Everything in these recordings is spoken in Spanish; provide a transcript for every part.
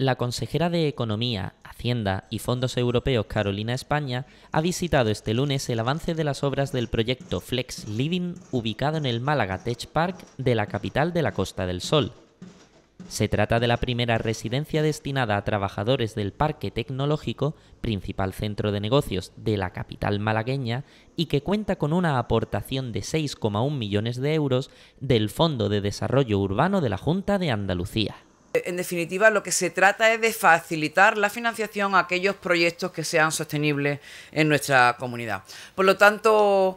la consejera de Economía, Hacienda y Fondos Europeos Carolina España ha visitado este lunes el avance de las obras del proyecto Flex Living ubicado en el Málaga Tech Park de la capital de la Costa del Sol. Se trata de la primera residencia destinada a trabajadores del Parque Tecnológico, principal centro de negocios de la capital malagueña, y que cuenta con una aportación de 6,1 millones de euros del Fondo de Desarrollo Urbano de la Junta de Andalucía. En definitiva, lo que se trata es de facilitar la financiación a aquellos proyectos que sean sostenibles en nuestra comunidad. Por lo tanto,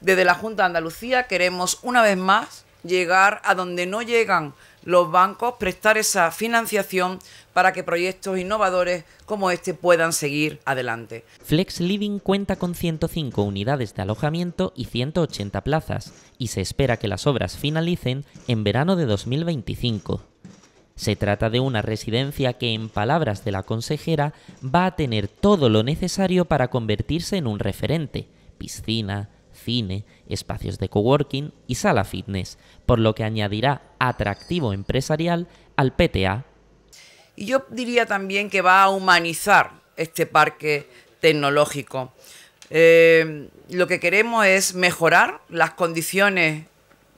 desde la Junta de Andalucía queremos una vez más llegar a donde no llegan los bancos, prestar esa financiación para que proyectos innovadores como este puedan seguir adelante. Flex Living cuenta con 105 unidades de alojamiento y 180 plazas y se espera que las obras finalicen en verano de 2025. Se trata de una residencia que, en palabras de la consejera, va a tener todo lo necesario para convertirse en un referente. Piscina, cine, espacios de coworking y sala fitness, por lo que añadirá atractivo empresarial al PTA. Y yo diría también que va a humanizar este parque tecnológico. Eh, lo que queremos es mejorar las condiciones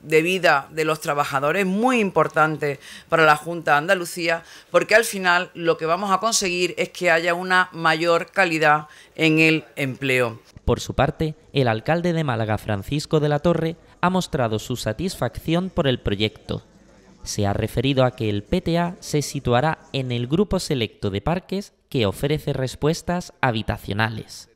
de vida de los trabajadores, muy importante para la Junta de Andalucía, porque al final lo que vamos a conseguir es que haya una mayor calidad en el empleo. Por su parte, el alcalde de Málaga, Francisco de la Torre, ha mostrado su satisfacción por el proyecto. Se ha referido a que el PTA se situará en el grupo selecto de parques que ofrece respuestas habitacionales.